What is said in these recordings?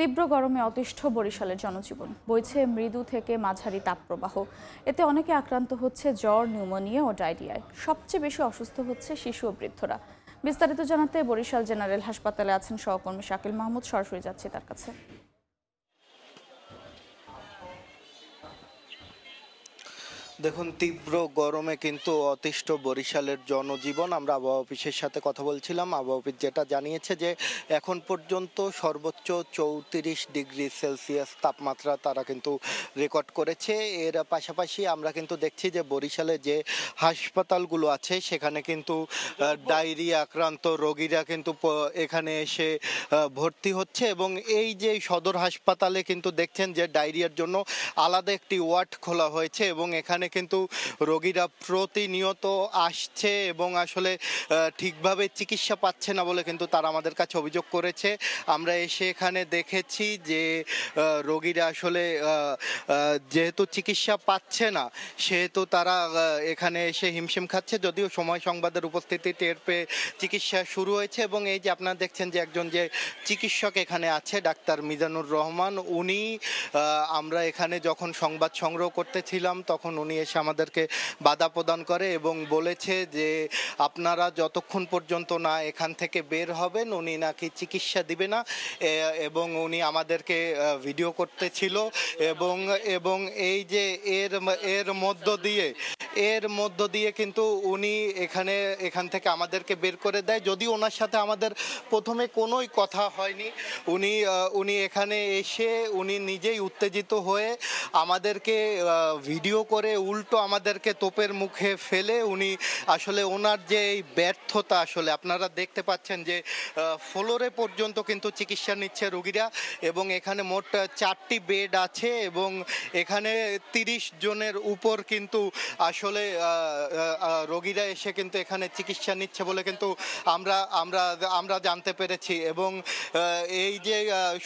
তীব্র গরমে অতিষ্ঠ বরিশালের জনজীবন বইছে মৃদু থেকে মাঝারি তাপপ্রবাহ এতে অনেকে আক্রান্ত হচ্ছে জ্বর নিউমোনিয়া ও ডায়রিয়ায় সবচেয়ে বেশি অসুস্থ হচ্ছে শিশু ও বৃদ্ধরা বিস্তারিত জানাতে বরিশাল জেনারেল হাসপাতালে আছেন সহকর্মী শাকিল মাহমুদ সরাসরি যাচ্ছে তার কাছে দেখুন তীব্র গরমে কিন্তু অতিষ্ঠ বরিশালের জনজীবন আমরা আবহাওয়া অফিসের সাথে কথা বলছিলাম আবহাওয়া অফিস যেটা জানিয়েছে যে এখন পর্যন্ত সর্বোচ্চ চৌত্রিশ ডিগ্রি সেলসিয়াস তাপমাত্রা তারা কিন্তু রেকর্ড করেছে এর পাশাপাশি আমরা কিন্তু দেখছি যে বরিশালে যে হাসপাতালগুলো আছে সেখানে কিন্তু ডায়রিয়া আক্রান্ত রোগীরা কিন্তু এখানে এসে ভর্তি হচ্ছে এবং এই যে সদর হাসপাতালে কিন্তু দেখছেন যে ডায়রিয়ার জন্য আলাদা একটি ওয়ার্ড খোলা হয়েছে এবং এখানে এখানে কিন্তু রোগীরা প্রতিনিয়ত আসছে এবং আসলে ঠিকভাবে চিকিৎসা পাচ্ছে না বলে কিন্তু তারা আমাদের কাছে অভিযোগ করেছে আমরা এসে এখানে দেখেছি যে রোগীরা আসলে যেহেতু চিকিৎসা পাচ্ছে না সেহেতু তারা এখানে এসে হিমশিম খাচ্ছে যদিও সময় সংবাদের উপস্থিতি টের পেয়ে চিকিৎসা শুরু হয়েছে এবং এই যে আপনারা দেখছেন যে একজন যে চিকিৎসক এখানে আছে ডাক্তার মিজানুর রহমান উনি আমরা এখানে যখন সংবাদ সংগ্রহ করতেছিলাম তখন উনি নিয়ে এসে আমাদেরকে বাধা প্রদান করে এবং বলেছে যে আপনারা যতক্ষণ পর্যন্ত না এখান থেকে বের হবেন উনি নাকি চিকিৎসা দিবে না এবং উনি আমাদেরকে ভিডিও করতেছিল এবং এবং এই যে এর এর মধ্য দিয়ে এর মধ্য দিয়ে কিন্তু উনি এখানে এখান থেকে আমাদেরকে বের করে দেয় যদি ওনার সাথে আমাদের প্রথমে কোনোই কথা হয়নি উনি উনি এখানে এসে উনি নিজেই উত্তেজিত হয়ে আমাদেরকে ভিডিও করে উল্টো আমাদেরকে তোপের মুখে ফেলে উনি আসলে ওনার যে এই ব্যর্থতা আসলে আপনারা দেখতে পাচ্ছেন যে ফ্লোরে পর্যন্ত কিন্তু চিকিৎসা নিচ্ছে রুগীরা এবং এখানে মোট চারটি বেড আছে এবং এখানে তিরিশ জনের উপর কিন্তু আসলে আসলে রোগীরা এসে কিন্তু এখানে চিকিৎসা নিচ্ছে বলে কিন্তু আমরা আমরা আমরা জানতে পেরেছি এবং এই যে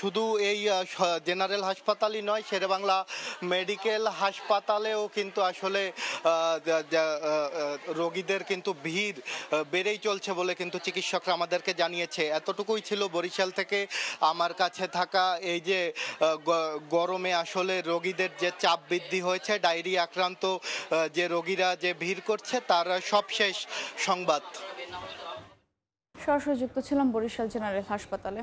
শুধু এই জেনারেল হাসপাতালই নয় শেরেবাংলা মেডিকেল হাসপাতালেও কিন্তু আসলে রোগীদের কিন্তু ভিড় বেড়েই চলছে বলে কিন্তু চিকিৎসকরা আমাদেরকে জানিয়েছে এতটুকুই ছিল বরিশাল থেকে আমার কাছে থাকা এই যে গরমে আসলে রোগীদের যে চাপ বৃদ্ধি হয়েছে ডায়রিয়া আক্রান্ত যে রোগী ভুক্তভোগীরা যে ভিড় করছে তার সবশেষ সংবাদ সরাসরি যুক্ত ছিলাম বরিশাল জেনারেল হাসপাতালে